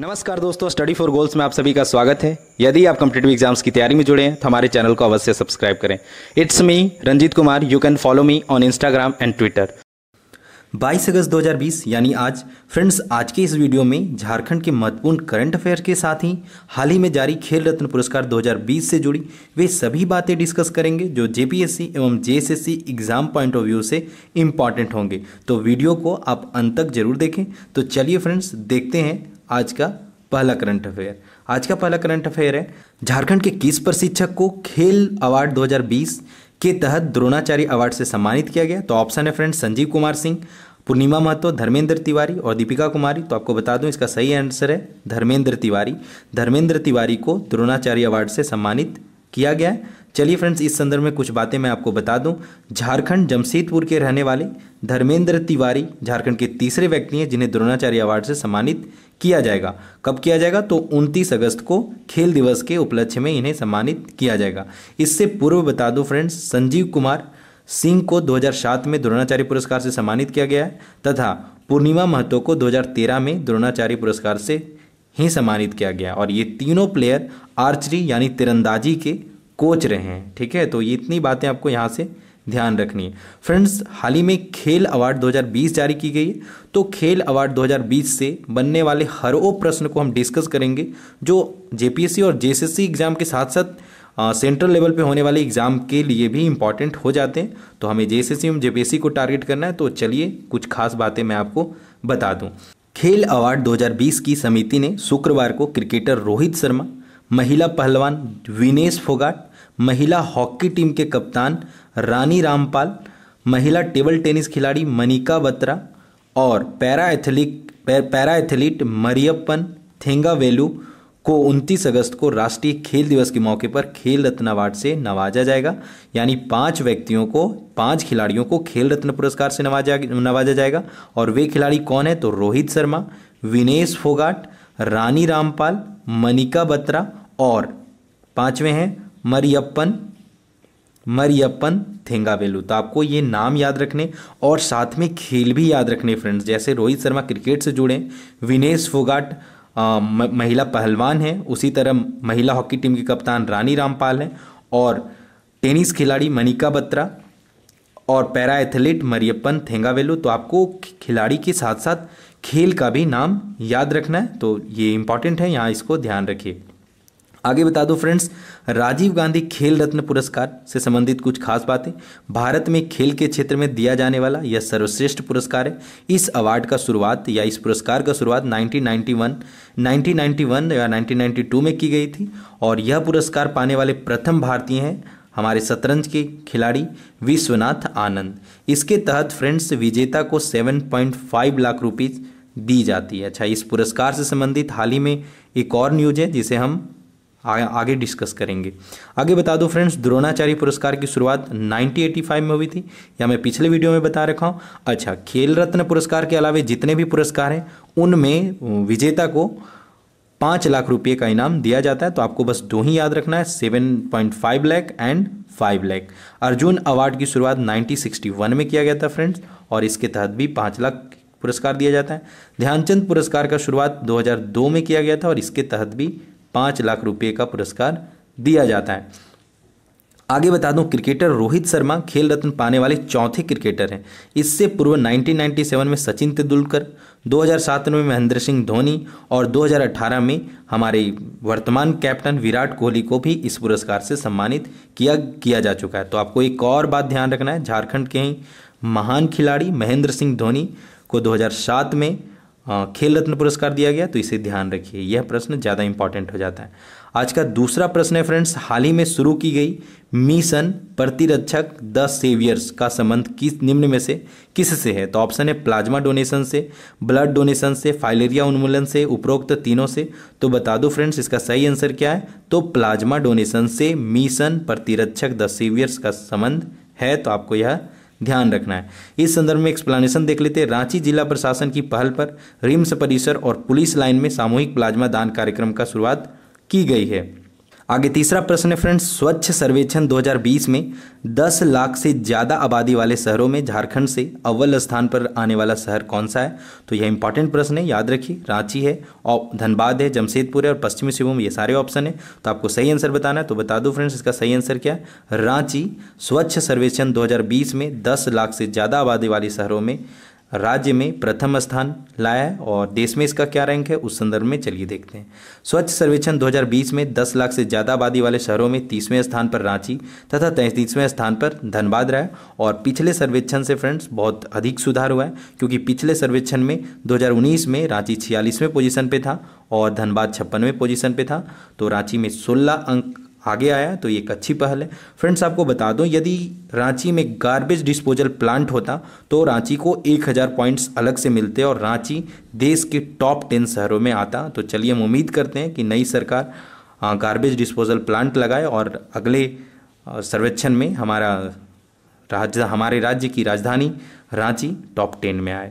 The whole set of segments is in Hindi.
नमस्कार दोस्तों स्टडी फॉर गोल्स में आप सभी का स्वागत है यदि आप कम्पिटेटिव एग्जाम्स की तैयारी में जुड़े हैं तो हमारे चैनल को अवश्य सब्सक्राइब करें it's me Ranjit Kumar you can follow me on Instagram and Twitter 22 अगस्त 2020 यानी आज फ्रेंड्स आज के इस वीडियो में झारखंड के महत्वपूर्ण करंट अफेयर के साथ ही हाल ही में जारी खेल रत्न पुरस्कार 2020 से जुड़ी वे सभी बातें डिस्कस करेंगे जो जेपीएससी एवं JSSC exam point of view से इम्पॉर्टेंट होंगे तो वीडियो को आप अंत तक जरूर देखें तो चलिए फ्रेंड्स देखते हैं आज का पहला करंट अफेयर आज का पहला करंट अफेयर है झारखंड के किस प्रशिक्षक को खेल अवार्ड 2020 के तहत द्रोणाचार्य अवार्ड से सम्मानित किया गया तो ऑप्शन है फ्रेंड संजीव कुमार सिंह पूर्णिमा महतो धर्मेंद्र तिवारी और दीपिका कुमारी तो आपको बता दूं इसका सही आंसर है धर्मेंद्र तिवारी धर्मेंद्र तिवारी को द्रोणाचार्य अवार्ड से सम्मानित किया गया है चलिए फ्रेंड्स इस संदर्भ में कुछ बातें मैं आपको बता दूं झारखंड जमशेदपुर के रहने वाले धर्मेंद्र तिवारी झारखंड के तीसरे व्यक्ति हैं जिन्हें द्रोणाचार्य अवार्ड से सम्मानित किया जाएगा कब किया जाएगा तो 29 अगस्त को खेल दिवस के उपलक्ष्य में इन्हें सम्मानित किया जाएगा इससे पूर्व बता दो फ्रेंड्स संजीव कुमार सिंह को 2007 में द्रोणाचार्य पुरस्कार से सम्मानित किया गया है तथा पूर्णिमा महतो को 2013 में द्रोणाचार्य पुरस्कार से ही सम्मानित किया गया और ये तीनों प्लेयर आर्चरी यानी तिरंदाजी के कोच रहे हैं ठीक है तो ये इतनी बातें आपको यहाँ से ध्यान रखनी है फ्रेंड्स हाल ही में खेल अवार्ड 2020 जारी की गई है तो खेल अवार्ड 2020 से बनने वाले हर वो प्रश्न को हम डिस्कस करेंगे जो जेपीएससी और जेएसएससी एग्ज़ाम के साथ साथ सेंट्रल लेवल पे होने वाले एग्ज़ाम के लिए भी इंपॉर्टेंट हो जाते हैं तो हमें जेएसएससी एवं जेपीएससी को टारगेट करना है तो चलिए कुछ खास बातें मैं आपको बता दूं खेल अवार्ड 2020 की समिति ने शुक्रवार को क्रिकेटर रोहित शर्मा महिला पहलवान विनेश फोगाट महिला हॉकी टीम के कप्तान रानी रामपाल महिला टेबल टेनिस खिलाड़ी मनिका बत्रा और para athlete para athlete Mariyappan Thangavelu को 29 अगस्त को राष्ट्रीय खेल दिवस के मौके पर खेल रत्न अवार्ड से नवाजा जाएगा यानी पांच व्यक्तियों को पांच खिलाड़ियों को खेल रत्न पुरस्कार से नवाजा नवाजा जाएगा और वे खिलाड़ी कौन है तो रोहित शर्मा विनेश फोगाट रानी रामपाल मनिका बत्रा और पांचवें हैं मरियप्पन मरियप्पन थेंगावेलू तो आपको ये नाम याद रखने और साथ में खेल भी याद रखने फ्रेंड्स जैसे रोहित शर्मा क्रिकेट से जुड़े विनेश फोगाट महिला पहलवान हैं उसी तरह महिला हॉकी टीम की कप्तान रानी रामपाल हैं और टेनिस खिलाड़ी मनिका बत्रा और पैरा एथलीट मरियप्पन थेंगावेलू तो आपको खिलाड़ी के साथ साथ खेल का भी नाम याद रखना है तो ये इम्पॉर्टेंट है यहाँ इसको ध्यान रखिए आगे बता दो फ्रेंड्स राजीव गांधी खेल रत्न पुरस्कार से संबंधित कुछ खास बातें भारत में खेल के क्षेत्र में दिया जाने वाला यह सर्वश्रेष्ठ पुरस्कार है इस अवार्ड का शुरुआत या इस पुरस्कार का शुरुआत 1991 1991 या 1992 में की गई थी और यह पुरस्कार पाने वाले प्रथम भारतीय हैं हमारे शतरंज के खिलाड़ी विश्वनाथ आनंद इसके तहत फ्रेंड्स विजेता को सेवन लाख रुपीज़ दी जाती है अच्छा इस पुरस्कार से संबंधित हाल ही में एक और न्यूज है जिसे हम आगे डिस्कस करेंगे आगे बता दो फ्रेंड्स द्रोणाचार्य पुरस्कार की शुरुआत 1985 में हुई थी या मैं पिछले वीडियो में बता रखा हूँ अच्छा खेल रत्न पुरस्कार के अलावा जितने भी पुरस्कार हैं उनमें विजेता को पाँच लाख रुपये का इनाम दिया जाता है तो आपको बस दो ही याद रखना है seven point five lakh and five lakh Arjun award की शुरुआत 1961 में किया गया था फ्रेंड्स और इसके तहत भी पाँच लाख पुरस्कार दिया जाता है ध्यानचंद पुरस्कार का शुरुआत 2002 में किया गया था और इसके तहत भी पाँच लाख रुपये का पुरस्कार दिया जाता है आगे बता दूं क्रिकेटर रोहित शर्मा खेल रत्न पाने वाले चौथे क्रिकेटर हैं इससे पूर्व 1997 में सचिन तेंदुलकर 2007 में महेंद्र सिंह धोनी और 2018 में हमारे वर्तमान कैप्टन विराट कोहली को भी इस पुरस्कार से सम्मानित किया किया जा चुका है तो आपको एक और बात ध्यान रखना है झारखंड के ही महान खिलाड़ी महेंद्र सिंह धोनी को 2007 में खेल रत्न पुरस्कार दिया गया तो इसे ध्यान रखिए यह प्रश्न ज़्यादा इंपॉर्टेंट हो जाता है आज का दूसरा प्रश्न है फ्रेंड्स हाल ही में शुरू की गई मिशन प्रतिरक्षक द सेवियर्स का संबंध किस निम्न में से किस से है तो ऑप्शन है प्लाज्मा डोनेशन से ब्लड डोनेशन से फाइलेरिया उन्मूलन से उपरोक्त तीनों से तो बता दो फ्रेंड्स इसका सही आंसर क्या है तो प्लाज्मा डोनेशन से मिशन प्रतिरक्षक द सेवियर्स का संबंध है तो आपको यह ध्यान रखना है इस संदर्भ में एक्सप्लेनेशन देख लेते हैं रांची जिला प्रशासन की पहल पर रिम्स परिसर और पुलिस लाइन में सामूहिक प्लाज्मा दान कार्यक्रम का शुरुआत की गई है आगे तीसरा प्रश्न है फ्रेंड्स स्वच्छ सर्वेक्षण 2020 में 10 लाख से ज़्यादा आबादी वाले शहरों में झारखंड से अव्वल स्थान पर आने वाला शहर कौन सा है तो यह इंपॉर्टेंट प्रश्न है याद रखिए रांची है और धनबाद है जमशेदपुर है और पश्चिमी सिंहभूम ये सारे ऑप्शन है तो आपको सही आंसर बताना है तो बता दो फ्रेंड्स इसका सही आंसर क्या है रांची स्वच्छ सर्वेक्षण दो में दस लाख से ज़्यादा आबादी वाले शहरों में राज्य में प्रथम स्थान लाया है और देश में इसका क्या रैंक है उस संदर्भ में चलिए देखते हैं स्वच्छ सर्वेक्षण 2020 में 10 लाख से ज़्यादा आबादी वाले शहरों में तीसवें स्थान पर रांची तथा तैंतीसवें स्थान पर धनबाद रहा है और पिछले सर्वेक्षण से फ्रेंड्स बहुत अधिक सुधार हुआ है क्योंकि पिछले सर्वेक्षण में दो में रांची छियालीसवें पोजिशन पर था और धनबाद छप्पनवें पोजिशन पर था तो रांची में सोलह अंक आगे आया तो ये एक अच्छी पहल है फ्रेंड्स आपको बता दूं यदि रांची में गार्बेज डिस्पोजल प्लांट होता तो रांची को 1000 पॉइंट्स अलग से मिलते और रांची देश के टॉप टेन शहरों में आता तो चलिए हम उम्मीद करते हैं कि नई सरकार गार्बेज डिस्पोजल प्लांट लगाए और अगले सर्वेक्षण में हमारा राज्य हमारे राज्य की राजधानी रांची टॉप टेन में आए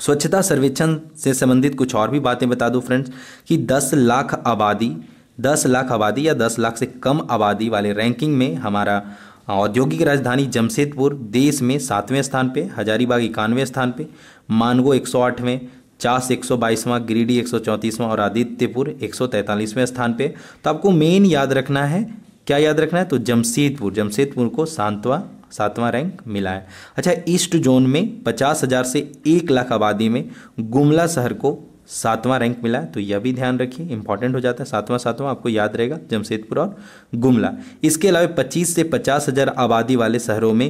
स्वच्छता सर्वेक्षण से संबंधित कुछ और भी बातें बता दूं फ्रेंड्स कि 10 लाख आबादी दस लाख आबादी या दस लाख से कम आबादी वाले रैंकिंग में हमारा औद्योगिक राजधानी जमशेदपुर देश में सातवें स्थान पे हजारीबाग इक्यानवे स्थान पे मानगो एक सौ आठवें चास एक सौ बाईसवां गिरिडीह एक सौ चौंतीसवां और आदित्यपुर एक सौ तैंतालीसवें स्थान पे तो आपको मेन याद रखना है क्या याद रखना है तो जमशेदपुर जमशेदपुर को सातवां सातवां रैंक मिला है अच्छा ईस्ट जोन में पचास हज़ार से एक लाख आबादी में गुमला शहर को सातवां रैंक मिला है तो यह भी ध्यान रखिए इंपॉर्टेंट हो जाता है सातवां सातवां आपको याद रहेगा जमशेदपुर और गुमला इसके अलावा पच्चीस से पचास हज़ार आबादी वाले शहरों में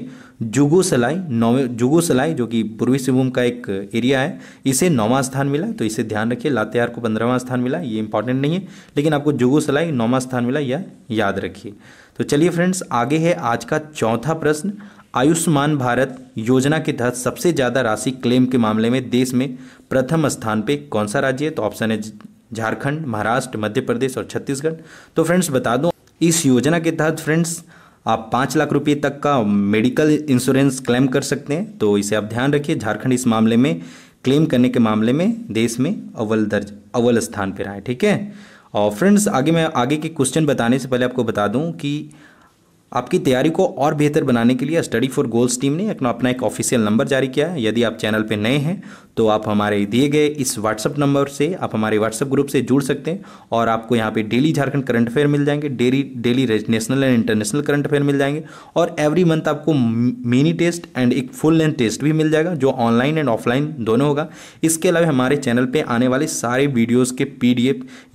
जुगोसलाई नौवे सलाई जो कि पूर्वी सिंहभूम का एक एरिया है इसे नौवां स्थान मिला तो इसे ध्यान रखिए लातेहार को पंद्रहवां स्थान मिला ये इंपॉर्टेंट नहीं है लेकिन आपको सलाई नौवां स्थान मिला यह याद रखिए तो चलिए फ्रेंड्स आगे है आज का चौथा प्रश्न आयुष्मान भारत योजना के तहत सबसे ज़्यादा राशि क्लेम के मामले में देश में प्रथम स्थान पे कौन सा राज्य है तो ऑप्शन है झारखंड महाराष्ट्र मध्य प्रदेश और छत्तीसगढ़ तो फ्रेंड्स बता दूं इस योजना के तहत फ्रेंड्स आप पाँच लाख रुपए तक का मेडिकल इंश्योरेंस क्लेम कर सकते हैं तो इसे आप ध्यान रखिए झारखंड इस मामले में क्लेम करने के मामले में देश में अव्वल दर्ज अव्वल स्थान पर आए ठीक है और फ्रेंड्स आगे मैं आगे के क्वेश्चन बताने से पहले आपको बता दूं कि आपकी तैयारी को और बेहतर बनाने के लिए स्टडी फॉर गोल्स टीम ने अपना एक ऑफिशियल नंबर जारी किया है यदि आप चैनल पर नए हैं तो आप हमारे दिए गए इस व्हाट्सअप नंबर से आप हमारे व्हाट्सअप ग्रुप से जुड़ सकते हैं और आपको यहाँ पे डेली झारखंड करंट अफेयर मिल जाएंगे daily daily national and international current affair मिल जाएंगे और एवरी मंथ आपको मिनी टेस्ट एंड एक फुल लेंथ टेस्ट भी मिल जाएगा जो ऑनलाइन एंड ऑफलाइन दोनों होगा इसके अलावा हमारे चैनल पर आने वाले सारे वीडियोज़ के पी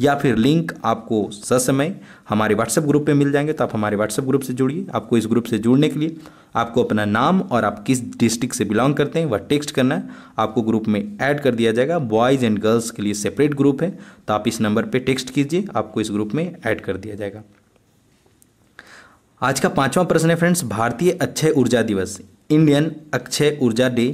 या फिर लिंक आपको ससमय हमारे व्हाट्सएप ग्रुप पर मिल जाएंगे तो आप हमारे व्हाट्सएप ग्रुप से जुड़िए आपको इस ग्रुप से जुड़ने के लिए आपको अपना नाम और आप किस डिस्ट्रिक्ट से बिलोंग करते हैं वह टेक्स्ट करना है आपको ग्रुप में में ऐड कर दिया जाएगा बॉयज़ एंड गर्ल्स के लिए सेपरेट ग्रुप है तो आप इस नंबर पर टेक्स्ट कीजिए आपको इस ग्रुप में ऐड कर दिया जाएगा आज का पांचवा प्रश्न है फ्रेंड्स भारतीय अक्षय ऊर्जा दिवस इंडियन अक्षय ऊर्जा डे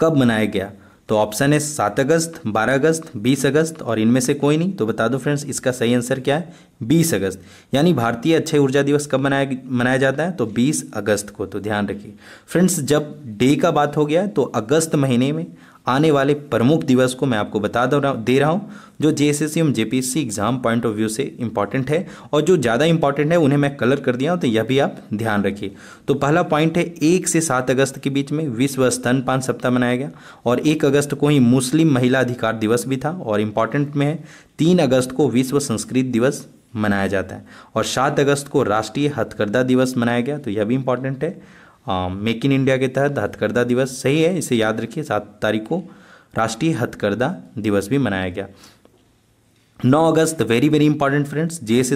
कब मनाया गया तो ऑप्शन है सात अगस्त बारह अगस्त बीस अगस्त और इनमें से कोई नहीं तो बता दो फ्रेंड्स इसका सही आंसर क्या है बीस अगस्त यानी भारतीय अक्षय ऊर्जा दिवस कब मनाया मनाया जाता है तो बीस अगस्त को तो ध्यान रखिए फ्रेंड्स जब डे का बात हो गया तो अगस्त महीने में आने वाले प्रमुख दिवस को मैं आपको बता दे रहा हूँ जो जे एस एवं J exam point of view से इंपॉर्टेंट है और जो ज़्यादा इंपॉर्टेंट है उन्हें मैं कलर कर दिया हूँ तो यह भी आप ध्यान रखिए तो पहला पॉइंट है एक से सात अगस्त के बीच में विश्व स्तनपान सप्ताह मनाया गया और एक अगस्त को ही मुस्लिम महिला अधिकार दिवस भी था और इम्पॉर्टेंट में है तीन अगस्त को विश्व संस्कृत दिवस मनाया जाता है और सात अगस्त को राष्ट्रीय हथकरदा दिवस मनाया गया तो यह भी इम्पॉर्टेंट है मेक इन इंडिया के तहत हथकरघा दिवस सही है इसे याद रखिए सात तारीख को राष्ट्रीय हथकरघा दिवस भी मनाया गया नौ अगस्त very very important friends P S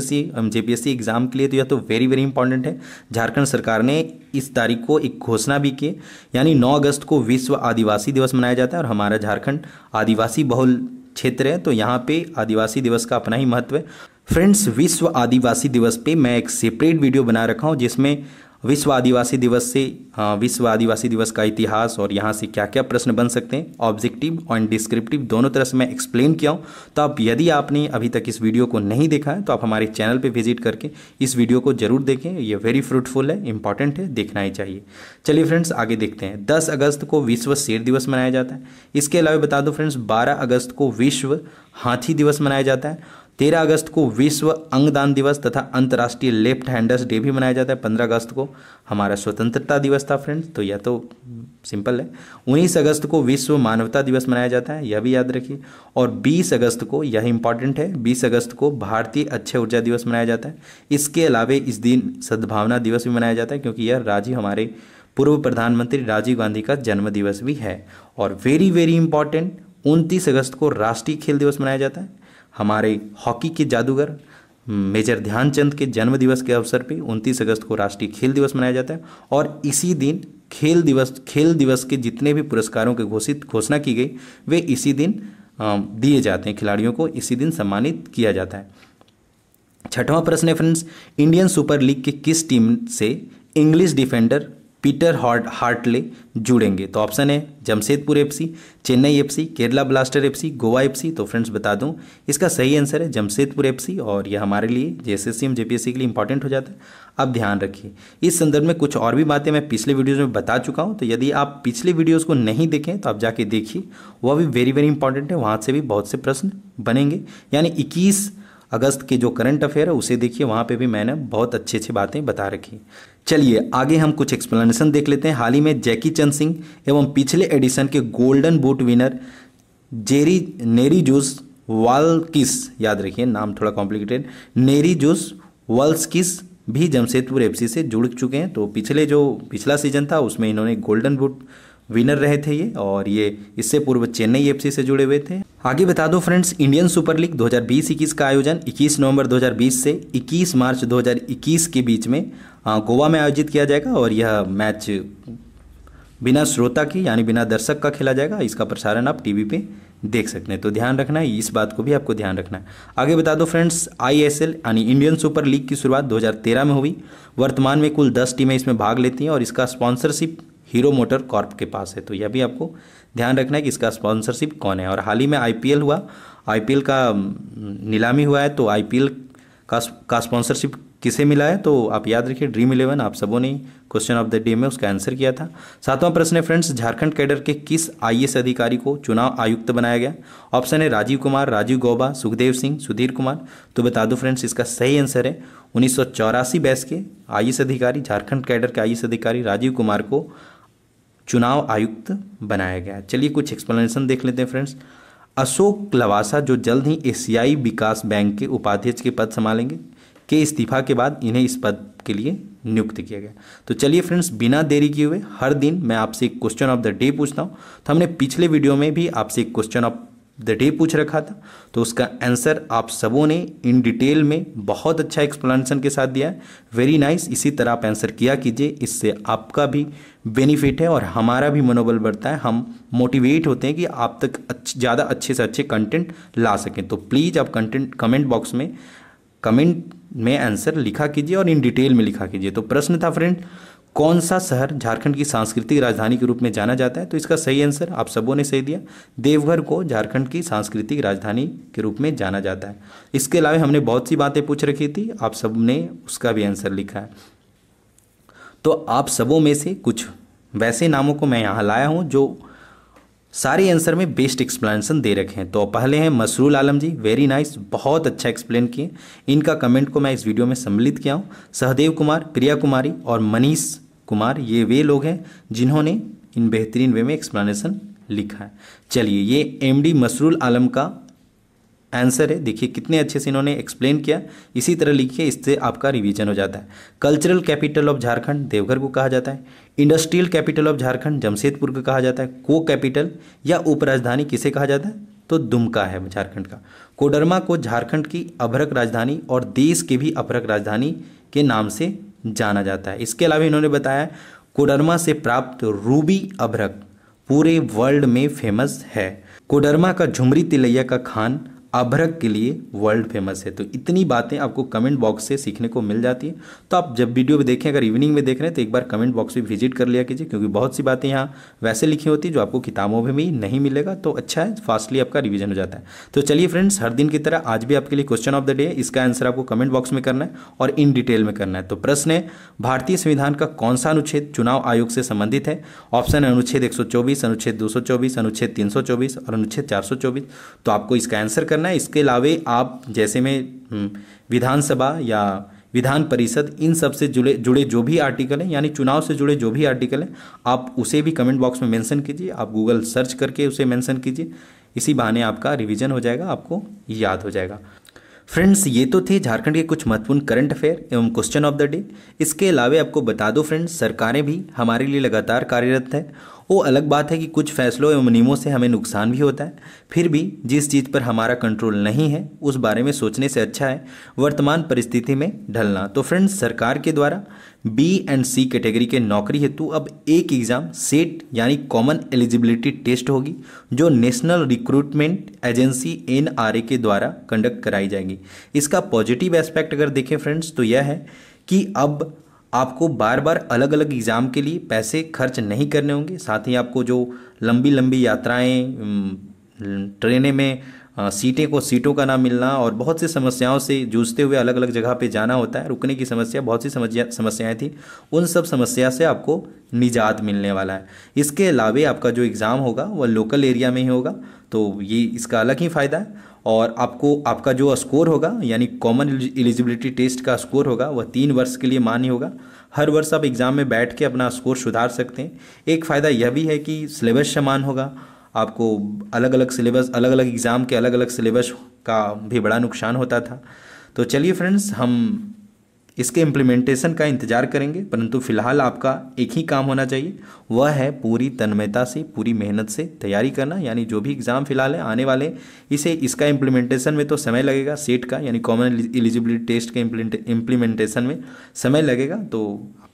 JPSC exam के लिए तो यह तो वेरी वेरी इंपॉर्टेंट है झारखंड सरकार ने इस तारीख को एक घोषणा भी की यानी 9 अगस्त को विश्व आदिवासी दिवस मनाया जाता है और हमारा झारखंड आदिवासी बहुल क्षेत्र है तो यहाँ पे आदिवासी दिवस का अपना ही महत्व है फ्रेंड्स विश्व आदिवासी दिवस पे मैं एक सेपरेट वीडियो बना रखा हूँ जिसमें विश्व आदिवासी दिवस से हाँ, विश्व आदिवासी दिवस का इतिहास और यहाँ से क्या क्या प्रश्न बन सकते हैं ऑब्जेक्टिव और डिस्क्रिप्टिव दोनों तरह से मैं एक्सप्लेन किया हूँ तो आप यदि आपने अभी तक इस वीडियो को नहीं देखा है तो आप हमारे चैनल पर विजिट करके इस वीडियो को जरूर देखें ये वेरी फ्रूटफुल है इंपॉर्टेंट है देखना ही चाहिए चलिए फ्रेंड्स आगे देखते हैं दस अगस्त को विश्व शेर दिवस मनाया जाता है इसके अलावा बता दो फ्रेंड्स बारह अगस्त को विश्व हाथी दिवस मनाया जाता है तेरह अगस्त को विश्व अंगदान दिवस तथा अंतर्राष्ट्रीय लेफ्ट हैंडर्स डे भी मनाया जाता है पंद्रह अगस्त को हमारा स्वतंत्रता दिवस था फ्रेंड्स तो यह तो सिंपल है उन्नीस अगस्त को विश्व मानवता दिवस मनाया जाता है यह भी याद रखिए और बीस अगस्त को यह इंपॉर्टेंट है बीस अगस्त को भारतीय अच्छे ऊर्जा दिवस मनाया जाता है इसके अलावा इस दिन सद्भावना दिवस भी मनाया जाता है क्योंकि यह राजीव हमारे पूर्व प्रधानमंत्री राजीव गांधी का जन्म दिवस भी है और वेरी वेरी इंपॉर्टेंट उनतीस अगस्त को राष्ट्रीय खेल दिवस मनाया जाता है हमारे हॉकी के जादूगर मेजर ध्यानचंद के जन्म दिवस के अवसर पर उनतीस अगस्त को राष्ट्रीय खेल दिवस मनाया जाता है और इसी दिन खेल दिवस खेल दिवस के जितने भी पुरस्कारों की घोषित घोषणा की गई वे इसी दिन दिए जाते हैं खिलाड़ियों को इसी दिन सम्मानित किया जाता है छठवां प्रश्न है फ्रेंड्स इंडियन सुपर लीग के किस टीम से English defender Peter Hart Hartley जुड़ेंगे तो ऑप्शन है Jamshedpur FC Chennai FC Kerala blaster FC Goa FC तो फ्रेंड्स बता दूं इसका सही आंसर है जमशेदपुर एफसी और यह हमारे लिए एस एस जेपीएससी के लिए इंपॉर्टेंट हो जाता है अब ध्यान रखिए इस संदर्भ में कुछ और भी बातें मैं पिछले वीडियोज़ में बता चुका हूँ तो यदि आप पिछले वीडियोज़ को नहीं देखें तो आप जाके देखिए वह भी वेरी वेरी इंपॉर्टेंट है वहाँ से भी बहुत से प्रश्न बनेंगे यानी इक्कीस अगस्त के जो करंट अफेयर है उसे देखिए वहाँ पे भी मैंने बहुत अच्छी अच्छी बातें बता रखी चलिए आगे हम कुछ एक्सप्लेनेशन देख लेते हैं हाल ही में जैकी चंद सिंह एवं पिछले एडिशन के golden boot winner Jerry Nerijus Valskis याद रखिए नाम थोड़ा कॉम्प्लिकेटेड नेरी जूस वाल्सकिस भी जमशेदपुर एफ से जुड़ चुके हैं तो पिछले जो पिछला सीजन था उसमें इन्होंने गोल्डन बूट विनर रहे थे ये और ये इससे पूर्व चेन्नई एफसी से जुड़े हुए थे आगे बता दो फ्रेंड्स इंडियन सुपर लीग 2020-21 का आयोजन 21 नवंबर 2020 से 21 मार्च 2021 के बीच में गोवा में आयोजित किया जाएगा और यह मैच बिना श्रोता की यानी बिना दर्शक का खेला जाएगा इसका प्रसारण आप टीवी पे देख सकते हैं तो ध्यान रखना है इस बात को भी आपको ध्यान रखना है आगे बता दो फ्रेंड्स आईएसएल यानी इंडियन सुपर लीग की शुरुआत 2013 में हुई वर्तमान में कुल 10 टीमें इसमें भाग लेती हैं और इसका स्पॉन्सरशिप हीरो मोटर कॉर्प के पास है तो यह भी आपको ध्यान रखना है कि इसका स्पॉन्सरशिप कौन है और हाल ही में आई हुआ आई का नीलामी हुआ है तो आई का का स्पॉन्सरशिप किसे मिला है तो आप याद रखिए ड्रीम इलेवन आप सबों ने क्वेश्चन ऑफ द डे में उसका आंसर किया था सातवां प्रश्न है फ्रेंड्स झारखंड कैडर के किस आई अधिकारी को चुनाव आयुक्त बनाया गया ऑप्शन है राजीव कुमार राजीव गौबा सुखदेव सिंह सुधीर कुमार तो बता दो फ्रेंड्स इसका सही आंसर है उन्नीस बैच के आई अधिकारी झारखंड कैडर के आई अधिकारी राजीव कुमार को चुनाव आयुक्त बनाया गया चलिए कुछ एक्सप्लेनेशन देख लेते हैं फ्रेंड्स अशोक लवासा जो जल्द ही एशियाई विकास बैंक के उपाध्यक्ष के पद संभालेंगे के इस्तीफा के बाद इन्हें इस पद के लिए नियुक्त किया गया तो चलिए फ्रेंड्स बिना देरी किए हुए हर दिन मैं आपसे एक क्वेश्चन ऑफ द डे पूछता हूँ तो हमने पिछले वीडियो में भी आपसे एक क्वेश्चन ऑफ द डे पूछ रखा था तो उसका आंसर आप सबों ने इन डिटेल में बहुत अच्छा एक्सप्लेनेशन के साथ दिया है वेरी नाइस nice, इसी तरह आप आंसर किया कीजिए इससे आपका भी बेनिफिट है और हमारा भी मनोबल बढ़ता है हम मोटिवेट होते हैं कि आप तक अच्छ, ज़्यादा अच्छे से अच्छे कंटेंट ला सकें तो प्लीज़ आप कंटेंट कमेंट बॉक्स में कमेंट में आंसर लिखा कीजिए और इन डिटेल में लिखा कीजिए तो प्रश्न था फ्रेंड कौन सा शहर झारखंड की सांस्कृतिक राजधानी के रूप में जाना जाता है तो इसका सही आंसर आप सबों ने सही दिया देवघर को झारखंड की सांस्कृतिक राजधानी के रूप में जाना जाता है इसके अलावा हमने बहुत सी बातें पूछ रखी थी आप सब ने उसका भी आंसर लिखा है तो आप सबों में से कुछ वैसे नामों को मैं यहाँ लाया हूँ जो सारे आंसर में बेस्ट एक्सप्लेनेशन दे रखे हैं तो पहले हैं मसरूल आलम जी वेरी नाइस बहुत अच्छा एक्सप्लेन किए इनका कमेंट को मैं इस वीडियो में सम्मिलित किया हूँ सहदेव कुमार प्रिया कुमारी और मनीष कुमार ये वे लोग हैं जिन्होंने इन बेहतरीन वे में एक्सप्लेनेशन लिखा है चलिए ये एमडी मसरूल आलम का आंसर है देखिए कितने अच्छे से इन्होंने एक्सप्लेन किया इसी तरह लिखिए इससे आपका रिवीजन हो जाता है cultural capital of Jharkhand Deoghar को कहा जाता है industrial capital of Jharkhand Jamshedpur को कहा जाता है को कैपिटल या उपराजधानी किसे कहा जाता है तो दुमका है झारखंड का कोडरमा को झारखंड की अभरक राजधानी और देश की भी अभरक राजधानी के नाम से जाना जाता है इसके अलावा इन्होंने बताया कोडरमा से प्राप्त रूबी अभरक पूरे वर्ल्ड में फेमस है कोडरमा का झुमरी तिलैया का खान अभ्रक के लिए वर्ल्ड फेमस है तो इतनी बातें आपको कमेंट बॉक्स से सीखने को मिल जाती है तो आप जब वीडियो भी देखें अगर इवनिंग में देख रहे हैं तो एक बार कमेंट बॉक्स भी विजिट कर लिया कीजिए क्योंकि बहुत सी बातें यहाँ वैसे लिखी होती है जो आपको किताबों में भी नहीं मिलेगा तो अच्छा है फास्टली आपका रिविजन हो जाता है तो चलिए फ्रेंड्स हर दिन की तरह आज भी आपके लिए क्वेश्चन ऑफ द डे इसका आंसर आपको कमेंट बॉक्स में करना है और इन डिटेल में करना है तो प्रश्न है भारतीय संविधान का कौन सा अनुच्छेद चुनाव आयोग से संबंधित है ऑप्शन है अनुच्छेद एक अनुच्छेद दो अनुच्छेद तीन और अनुच्छेद चार तो आपको इसका आंसर करना करना है इसके अलावे आप जैसे में हम्म, विधानसभा या विधान परिषद इन सब से जुड़े जुड़े जो भी आर्टिकल हैं यानी चुनाव से जुड़े जो भी आर्टिकल हैं आप उसे भी कमेंट बॉक्स में मेंशन कीजिए आप गूगल सर्च करके उसे मेंशन कीजिए इसी बहाने आपका रिवीजन हो जाएगा आपको याद हो जाएगा फ्रेंड्स ये तो थे झारखंड के कुछ महत्वपूर्ण करंट अफेयर एवं क्वेश्चन ऑफ द डे इसके अलावे आपको बता दो फ्रेंड्स सरकारें भी हमारे लिए लगातार कार्यरत हैं वो अलग बात है कि कुछ फैसलों एवं नियमों से हमें नुकसान भी होता है फिर भी जिस चीज़ पर हमारा कंट्रोल नहीं है उस बारे में सोचने से अच्छा है वर्तमान परिस्थिति में ढलना तो फ्रेंड्स सरकार के द्वारा बी एंड सी कैटेगरी के नौकरी हेतु अब एक एग्ज़ाम सेट यानी कॉमन एलिजिबिलिटी टेस्ट होगी जो नेशनल रिक्रूटमेंट एजेंसी एन के द्वारा कंडक्ट कराई जाएगी इसका पॉजिटिव एस्पेक्ट अगर देखें फ्रेंड्स तो यह है कि अब आपको बार बार अलग अलग एग्ज़ाम के लिए पैसे खर्च नहीं करने होंगे साथ ही आपको जो लंबी लंबी यात्राएं ट्रेनें में सीटें को सीटों का ना मिलना और बहुत सी समस्याओं से जूझते हुए अलग अलग जगह पे जाना होता है रुकने की समस्या बहुत सी समस्याएं समस्याएँ थी उन सब समस्या से आपको निजात मिलने वाला है इसके अलावा आपका जो एग्ज़ाम होगा वह लोकल एरिया में ही होगा तो ये इसका अलग ही फ़ायदा है और आपको आपका जो स्कोर होगा यानी कॉमन एलिजिबिलिटी टेस्ट का स्कोर होगा वह तीन वर्ष के लिए मान्य होगा हर वर्ष आप एग्ज़ाम में बैठ के अपना स्कोर सुधार सकते हैं एक फ़ायदा यह भी है कि सिलेबस समान होगा आपको अलग अलग सिलेबस अलग अलग एग्ज़ाम के अलग अलग सिलेबस का भी बड़ा नुकसान होता था तो चलिए फ्रेंड्स हम इसके इम्प्लीमेंटेशन का इंतजार करेंगे परंतु फिलहाल आपका एक ही काम होना चाहिए वह है पूरी तन्मयता से पूरी मेहनत से तैयारी करना यानी जो भी एग्ज़ाम फिलहाल है आने वाले इसे इसका इम्प्लीमेंटेशन में तो समय लगेगा सेट का यानी कॉमन एलिजिबिलिटी टेस्ट के इम्प्लीमेंटेशन में समय लगेगा तो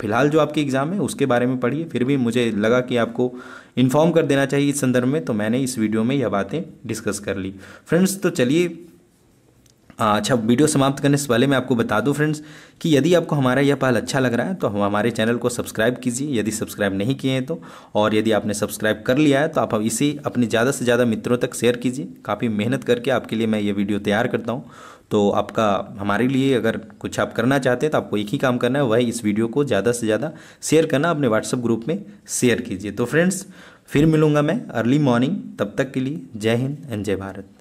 फिलहाल जो आपकी एग्ज़ाम है उसके बारे में पढ़िए फिर भी मुझे लगा कि आपको इन्फॉर्म कर देना चाहिए इस संदर्भ में तो मैंने इस वीडियो में यह बातें डिस्कस कर ली फ्रेंड्स तो चलिए अच्छा वीडियो समाप्त करने से पहले मैं आपको बता दूं फ्रेंड्स कि यदि आपको हमारा यह पहल अच्छा लग रहा है तो हम हमारे चैनल को सब्सक्राइब कीजिए यदि सब्सक्राइब नहीं किए हैं तो और यदि आपने सब्सक्राइब कर लिया है तो आप इसे अपने ज़्यादा से ज़्यादा मित्रों तक शेयर कीजिए काफ़ी मेहनत करके आपके लिए मैं ये वीडियो तैयार करता हूँ तो आपका हमारे लिए अगर कुछ आप करना चाहते हैं तो आपको एक ही काम करना है वही इस वीडियो को ज़्यादा से ज़्यादा शेयर करना अपने व्हाट्सअप ग्रुप में शेयर कीजिए तो फ्रेंड्स फिर मिलूँगा मैं अर्ली मॉर्निंग तब तक के लिए जय हिंद एंड जय भारत